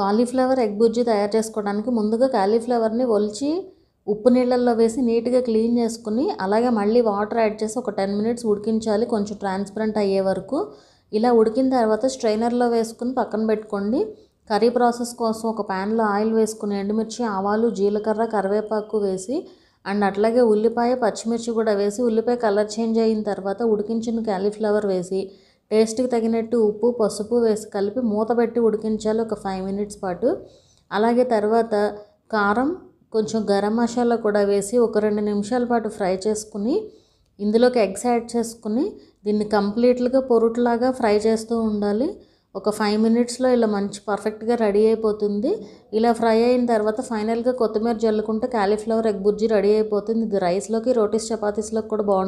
cauliflower egg బుజ్జి తయారు చేసుకోవడానికి ముందుగా కాలీఫ్లవర్ని ఒలిచి ఉప్పు నీళ్ళల్లో వేసి నీట్గా క్లీన్ చేసుకుని అలాగే మళ్ళీ వాటర్ యాడ్ చేసి ఒక టెన్ మినిట్స్ ఉడికించాలి కొంచెం ట్రాన్స్పరెంట్ అయ్యే వరకు ఇలా ఉడికిన తర్వాత స్ట్రైనర్లో వేసుకుని పక్కన పెట్టుకోండి కర్రీ ప్రాసెస్ కోసం ఒక ప్యాన్లో ఆయిల్ వేసుకుని ఎండుమిర్చి ఆవాలు జీలకర్ర కరివేపాకు వేసి అండ్ అట్లాగే ఉల్లిపాయ పచ్చిమిర్చి కూడా వేసి ఉల్లిపాయ కలర్ చేంజ్ అయిన తర్వాత ఉడికించిన క్యాలీఫ్లవర్ వేసి టేస్ట్కి తగినట్టు ఉప్పు పసుపు వేసి కలిపి మూత పెట్టి ఉడికించాలి ఒక ఫైవ్ మినిట్స్ పాటు అలాగే తర్వాత కారం కొంచెం గరం మసాలా కూడా వేసి ఒక రెండు నిమిషాల పాటు ఫ్రై చేసుకుని ఇందులోకి ఎగ్స్ యాడ్ చేసుకుని దీన్ని కంప్లీట్గా పొరుట్లాగా ఫ్రై చేస్తూ ఉండాలి ఒక ఫైవ్ మినిట్స్లో ఇలా మంచి పర్ఫెక్ట్గా రెడీ అయిపోతుంది ఇలా ఫ్రై అయిన తర్వాత ఫైనల్గా కొత్తిమీర జల్లుకుంటే కాలీఫ్లవర్ ఎగ్ బుర్జీ రెడీ అయిపోతుంది ఇది రైస్లోకి రోటీస్ చపాతీస్లోకి కూడా బాగుంటుంది